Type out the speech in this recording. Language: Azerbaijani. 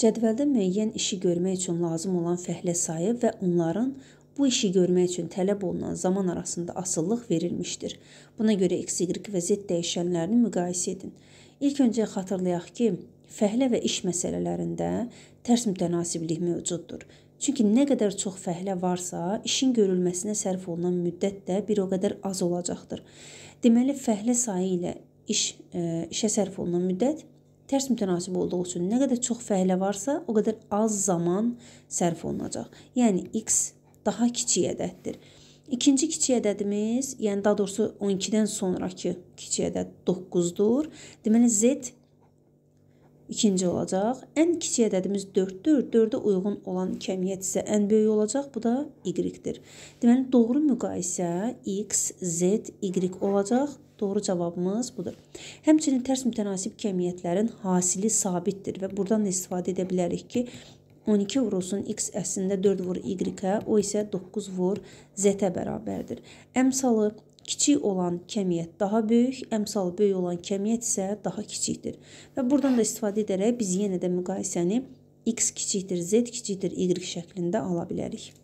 Cədvəldə müəyyən işi görmək üçün lazım olan fəhlə sayı və onların bu işi görmək üçün tələb olunan zaman arasında asıllıq verilmişdir. Buna görə x, y və z dəyişənlərini müqayisə edin. İlk öncə xatırlayaq ki, fəhlə və iş məsələlərində tərs mütənasiblik mövcuddur. Çünki nə qədər çox fəhlə varsa, işin görülməsinə sərf olunan müddət də bir o qədər az olacaqdır. Deməli, fəhlə sayı ilə iş ə, e, işə sərf olunan müddət Tərs mütənasib olduğu üçün nə qədər çox fəhlə varsa, o qədər az zaman sərf olunacaq. Yəni x daha kiçik ədəddir. İkinci kiçik ədədimiz, yəni daha doğrusu 12-dən sonrakı kiçik ədəd 9-dur. Deməli z ikinci olacaq. Ən kiçik ədədimiz 4-dür. 4-ə uyğun olan kəmiyyət isə ən böyük olacaq. Bu da y-dir. Deməli, doğru müqayisə x, z, y olacaq. Doğru cavabımız budur. Həmçinin tərs mütənasib kəmiyyətlərin hasili sabitdir və buradan da istifadə edə bilərik ki, 12 vurulsun x əslində 4 vur y-ə, o isə 9 vur z-ə bərabərdir. Əmsalı kiçik olan kəmiyyət daha böyük, əmsalı böyük olan kəmiyyət isə daha kiçikdir. Və buradan da istifadə edərək biz yenə də müqayisəni x kiçikdir, z kiçikdir, y şəklində ala bilərik.